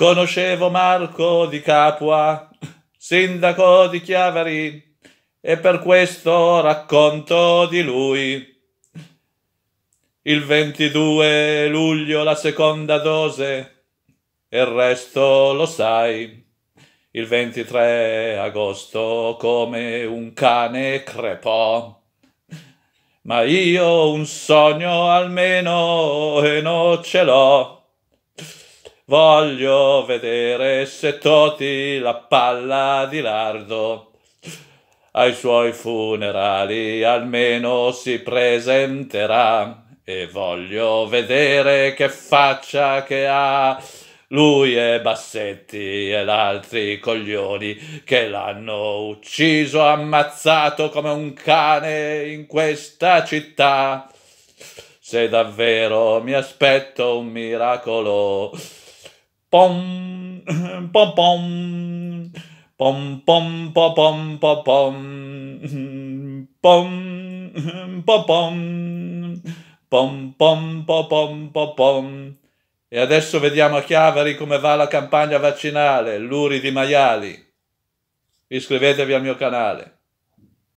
Conoscevo Marco di Capua, sindaco di Chiavari, e per questo racconto di lui. Il 22 luglio la seconda dose, il resto lo sai. Il 23 agosto come un cane crepò. Ma io un sogno almeno e non ce l'ho Voglio vedere se Toti la palla di lardo. Ai suoi funerali almeno si presenterà e voglio vedere che faccia che ha lui e Bassetti e l'altri coglioni che l'hanno ucciso, ammazzato come un cane in questa città. Se davvero mi aspetto un miracolo, Pom, pom, pom, pom, pom, pom, pom, pom, pom, pom, pom, pom, pom, pom, pom. E adesso vediamo a Chiavari come va la campagna vaccinale, luri di maiali. Iscrivetevi al mio canale.